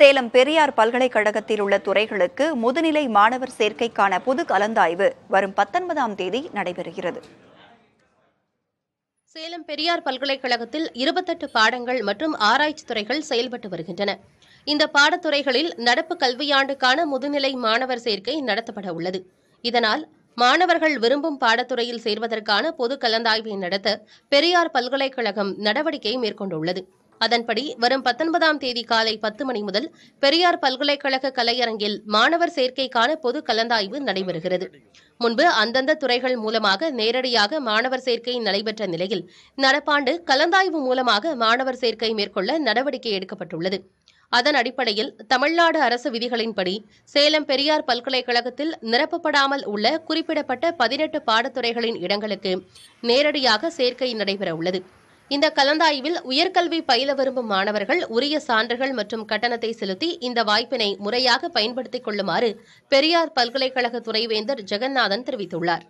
சேலம் பெரியார் பல்கலைக்கழகத்தில் உள்ள துறைகளுக்கு முதுநிலை மாணவர் சேர்க்கைக்கான பொது கலந்தாய்வு வரும் பத்தொன்பதாம் தேதி நடைபெறுகிறது சேலம் பெரியார் பல்கலைக்கழகத்தில் இருபத்தெட்டு பாடங்கள் மற்றும் ஆராய்ச்சி துறைகள் செயல்பட்டு வருகின்றன இந்த பாடத்துறைகளில் நடப்பு கல்வியாண்டுக்கான முதுநிலை மாணவர் சேர்க்கை நடத்தப்பட உள்ளது இதனால் மாணவர்கள் விரும்பும் பாடத்துறையில் சேர்வதற்கான பொது கலந்தாய்வை நடத்த பெரியார் பல்கலைக்கழகம் நடவடிக்கை மேற்கொண்டுள்ளது அதன்படி வரும் பத்தொன்பதாம் தேதி காலை பத்து மணி முதல் பெரியார் பல்கலைக்கழக கலையரங்கில் மாணவர் சேர்க்கைக்கான பொது கலந்தாய்வு நடைபெறுகிறது முன்பு அந்தந்த துறைகள் மூலமாக நேரடியாக மாணவர் சேர்க்கை நடைபெற்ற நிலையில் நடப்பாண்டு கலந்தாய்வு மூலமாக மாணவர் சேர்க்கை மேற்கொள்ள நடவடிக்கை எடுக்கப்பட்டுள்ளது அதன் அடிப்படையில் தமிழ்நாடு அரசு விதிகளின்படி சேலம் பெரியார் பல்கலைக்கழகத்தில் நிரப்பப்படாமல் உள்ள குறிப்பிடப்பட்ட பதினெட்டு பாடத்துறைகளின் இடங்களுக்கு நேரடியாக சேர்க்கை நடைபெறவுள்ளது உள்ளது இந்த கலந்தாய்வில் உயர்கல்வி பயில விரும்பும் மாணவர்கள் உரிய சான்றுகள் மற்றும் கட்டணத்தை செலுத்தி இந்த வாய்ப்பினை முறையாக பயன்படுத்திக் கொள்ளுமாறு பெரியார் பல்கலைக்கழக துணைவேந்தர் ஜெகநாதன் தெரிவித்துள்ளார்